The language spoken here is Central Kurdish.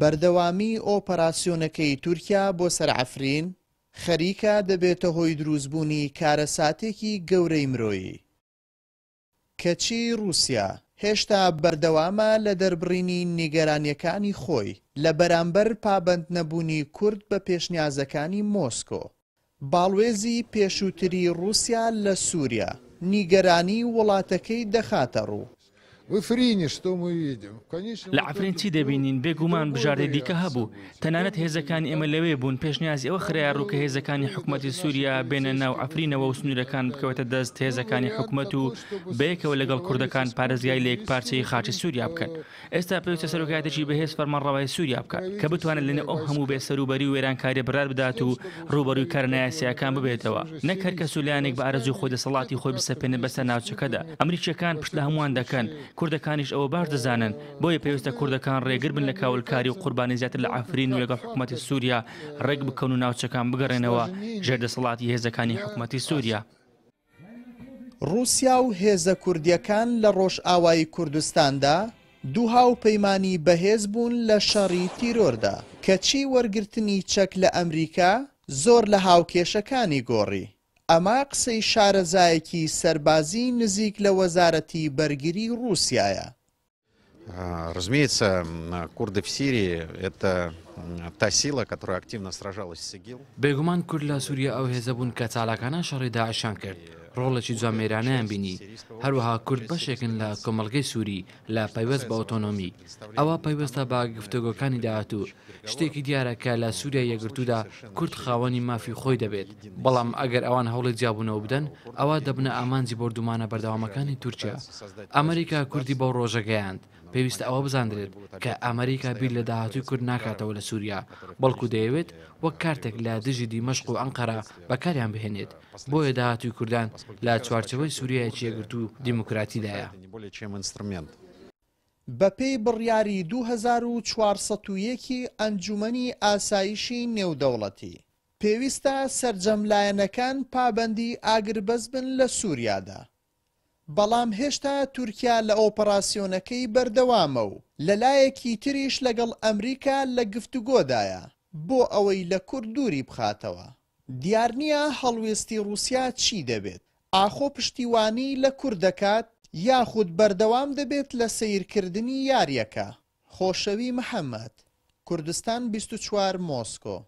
بەردەوامی ئۆپەراسیۆنەکەی تورکیا بۆ سەرعفرین خەریکە دەبێتە هۆی دروستبوونی کارەساتێکی گەورەی مرۆیی کەچی رووسیا هێشتا بەردەوامە لە دەربڕینی نیگەرانیەکانی خۆی لە بەرامبەر پابند نەبوونی کورد بە پێشنیازەکانی مۆسکۆ باڵوێزی پێشووتری رووسیا لە سووریا نیگەرانی وڵاتەکەی دەخاتە ڕوو لە ئافرین چی دەبینین بێگومان بژارێ دیکە هەبوو تەنانەت هێزەکانی ئێمە لەوێ بوون پێشنیازی ئەوە خریا ڕووکە هێزەکانی حکوومەتی سووریا بێنە ناو ئەفرینەوە و سنوورەکان بکەوێتە دەست هێزەکانی حکوومەت و بەیەکەوە لەگەڵ کوردەکان پارێزگای لە یک پارچەی خاچی سووریا بکەن ئێستا پێویستە سەرۆکاتێکی بەهێز فەرمانڕەوای سووریا بکات کە بتوانێت لەنێ ئەو هەموو بێ سەروبەری و وێرانکاری برار بدات و ڕوبەروی کارنایاسیەکان ببێتەوە نەکەر کە سولیانێک بە ئارزوی خۆی دەسەڵاتی خۆی بسەپێنە بەسەر ناوچەکەدا ئەمریکیەکان پشت لە هەمووان دەکەن کوردەکانیش ئەوە باش دەزانن بۆیە پێویستە کوردەکان ڕێگر بن لە کاولکاری و قوربانی زیاتر لە ئافرین و لەگەڵ حکوومەتی سووریا ڕێک بکەون و ناوچەکان بگەڕێنەوە ژێردەسەڵاتی هێزەکانی حکوومەتی سووریا. رووسیا و هێزە کوردیەکان لە ڕۆژ ئاوایی کوردستاندا دوو هاوپەیمانی بەهێز بوون لە شەڕی تیرۆردا کەچی وەرگرتنی چەک لە ئەمریکا زۆر لە هاوکێشەکانی گۆڕی ئەمە قسەی شارەزایەکی سەربازی نزیک لە وەزارەتی بەرگری رووسایە. Разумеется, курды в Сирии – это تا سیلا которая активно сражалась с ИГИЛ بێگومان کورد لە سووریا ئەو هێزەبوون کە چالاکانە شەڕی داعشان کرد ڕۆڵێکی جوامێرانیان بینی هەروەها کورد بەشێکن لە کۆمەلگەی سووری لە پەیوەست بە ئۆتۆنۆمی ئەوە پەیوەستە با گفتۆگۆکانی داهاتوو شتێکی دیارە کە لە سووریا یەگرتوودا کورد خاوەنی مافی خۆی دەبێت بەڵام ئەگەر ئەوان هەوڵی جیاببوونەوە بدەن ئەوە دەبنە ئامانجی بردومانە بەردەوامەکانی تورکیا ئەمریکا کوردی بەو ڕۆژەگەیاند پێویستە ئەوە بزاندرێت کە ئەمریکا بیر لە داهاتوی کورد ناکاتەوە لە سووریا بەڵکو دەیەوێت وەک کارتێک لە دژی دیمەشق و ئەنقەرە بەکاریان بهێنێت بۆیە داهاتوی کوردان لە چوارچەوەی سووریایکی یەگرت و دیموکراتیدایە. بە پێی بڕیاری 2400یەکی ئەنجومی ئاسایشی نێودەوڵەتی پێویستە سرجەم لایەنەکان پابندی ئاگربەز بن لە سووریادا بەڵام هێشتا تورکیا لە ئۆپەراسیۆنەکەی بەردەوامە و لەلایەکی تریش لەگەڵ ئەمریکا لە گفتوگۆدایە بۆ ئەوەی لە کورد دووری بخاتەوە دیار نییە هەڵوێستی رووسیا چی دەبێت ئاخۆ پشتیوانی لە کوور دەکات یاخود بەردەوام دەبێت لە سیرکردنی یاریەکە خۆشەوی محەممەد کوردستان 24 مۆسکۆ